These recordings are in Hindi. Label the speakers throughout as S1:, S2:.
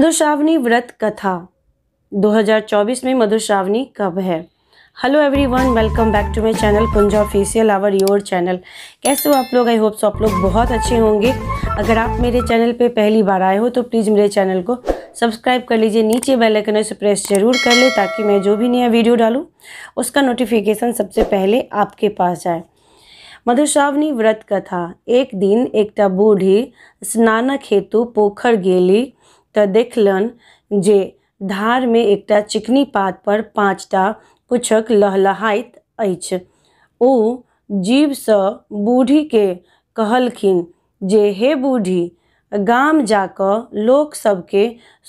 S1: मधुश्रावणी व्रत कथा 2024 में मधुश्रावणी कब है hello everyone welcome back to my channel Punja official our your channel कैसे हो आप लोग आई होप सो आप लोग बहुत अच्छे होंगे अगर आप मेरे चैनल पे पहली बार आए हो तो प्लीज़ मेरे चैनल को सब्सक्राइब कर लीजिए नीचे बेल आइकन से प्रेस जरूर कर लें ताकि मैं जो भी नया वीडियो डालूँ उसका नोटिफिकेशन सबसे पहले आपके पास जाए मधुश्रावणी व्रत कथा एक दिन एक बूढ़ी स्नानक हेतु पोखर गेली तो देखलनि जे में एक चिकनी पात पर पाँचटा पुच्छक लहलहाइत जीव ओ बूढ़ी के कहलखिन जे हे बूढ़ी गाम जाकर लोक सबके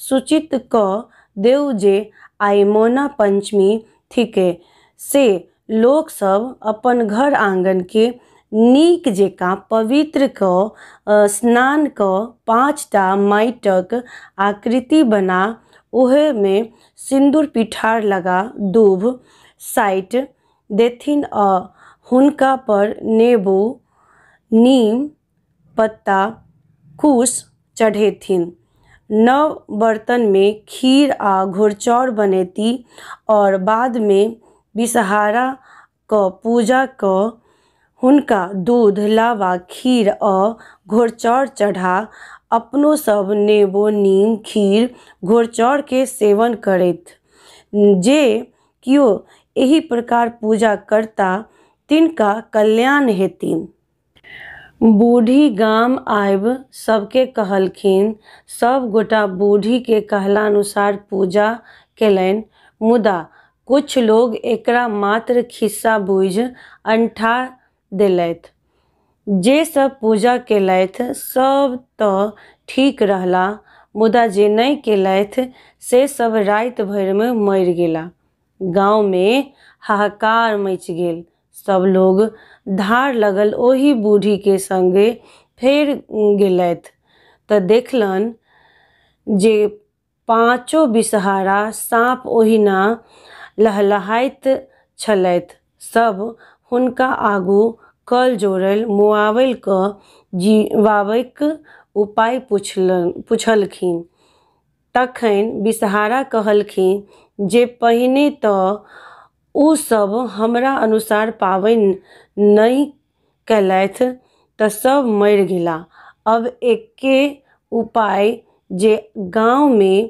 S1: सूचित क देव जे आई मोना पंचमी थिके से सब अपन घर के नीक जका पवित्र क स्नान क पाँच टा माटिक आकृति बना में सिंदूर पिठार लगा दूब साटि देथिन अ हुनका पर नेबो नीम पत्ता कुश चढ़ेथिन नव बर्तन में खीर आ घोरचौर बनेती और में बादमे क पूजा क हुनका दूध लावा खीर आ घोरचौर चढ़ा अपनों सब नेबो नीम खीर के सेवन करत जे क्यों यही प्रकार पूजा करता तिनका कल्याण हेथिन बूढ़ी गाम आब सबके कहलखिन सब गोटा के कहलानुसार पूजा कलन मुदा कुछ लोग एकरा मात्र खिस्सा बुझ अंठा दिल जे सब पूजा केलथि सब तो ठीक रहला मुदा जे नहीं कल से सब में मर मरि गेलाह में हाहाकार मच गेल सब लोग धार लगल ओही के संगे फेर गल तो देखलन जे पाँचो विषहारा साँप ओहिना लहलहाइत सब हुनका आगू कल जोड़ल के जीवाबैक उपाय पूछल तखन बिषहारा कहलखिन जे पहिने उ सब हमरा अनुसार पावन नहीं कल तऽ सभ मरि अब एक उपाय जे में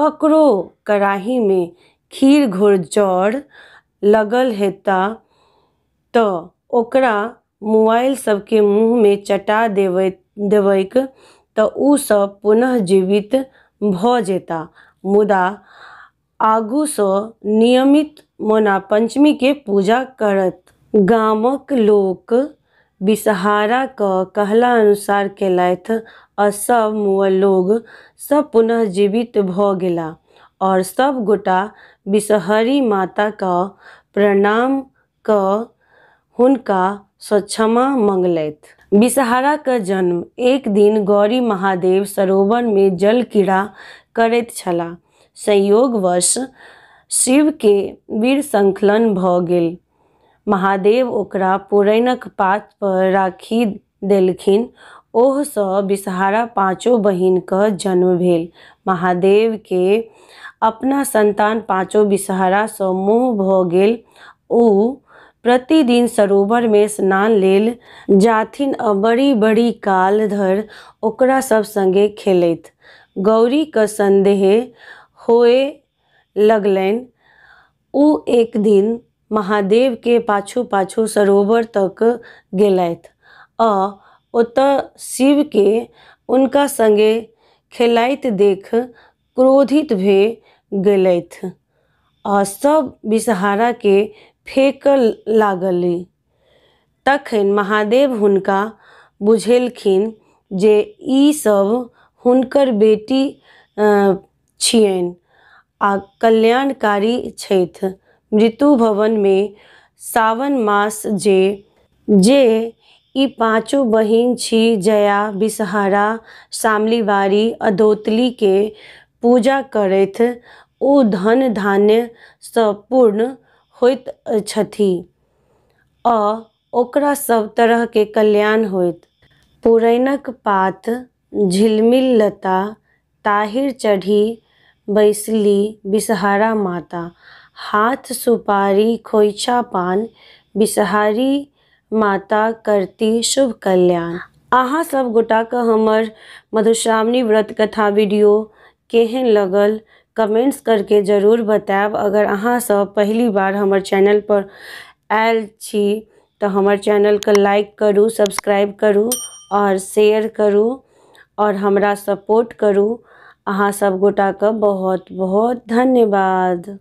S1: ककरो में खीर घोर जड़ लगल हेता तो ओकरा मोबाइल सभके में चटा देव तो तऽ ओसभ पुनः जीवित भऽ मुदा मुदा से नियमित पंचमी के पूजा करत गामक लोक विषहाराके कहला अनुसार कल आ सभ मुअल लोग सब पुनः जीवित भऽ गेला आओर सभ गोटा माता का प्रणाम क हुनका स्वच्छमा मंगल मङ्गलथि का जन्म एक दिन गौरी महादेव सरोवर में जल क्रीड़ा करत छला संयोगवश के वीर संकलन भऽ गेल महादेव ओकरा पुरैनक दिलखिन ओह देलखिन ओहसँ पाँचों पाँचो बहिनके जन्म भेल महादेव के अपना पाँचों पाँचो विषहारासँ मोह भऽ गेल ओ प्रतिदिन सरोवर में स्नान लेल जाथिन बड़ी बड़ी काल धर ओकरा सब संगे गौरी के संदेह हो लगलन उ एक दिन महादेव के पाछू पाछू सरोवर तक गलत आ शिव के उनका संगे खेलाइत देख क्रोधित भे गेलथि आ सब विषहारा के फेंक लागल तखन महादेव हुनका बुझेलखिन जे ई सब हुनकर बेटी छियन आ कल्याणकारी छथि मृत्यु में सावन मास जे जे ई पाँचो बहिन छी जया बिसहारा अदोतली के पूजा करैत ओ धन धान्यसँ पूर्ण होत ओकरा सब तरह के कल्याण होत पुरैनक पात झिलमिल लता ताहिर चढ़ी बैसली बिसहारा माता। हाथ सुपारी खोइछा पान बिसहारी माता करती शुभ कल्याण। अहाँ गोटा के हमर मधुश्रावणी व्रत कथा वीडियो केहन लगल कमेंट्स करके जरूर बताएब अगर सब पहली बार चैनल पर आयल छी हमार चैनल चैनलके लाइक करू सब्सक्राइब करू और शेयर करू और हमरा सपोर्ट करू अहाँ गोटा का बहुत बहुत धन्यवाद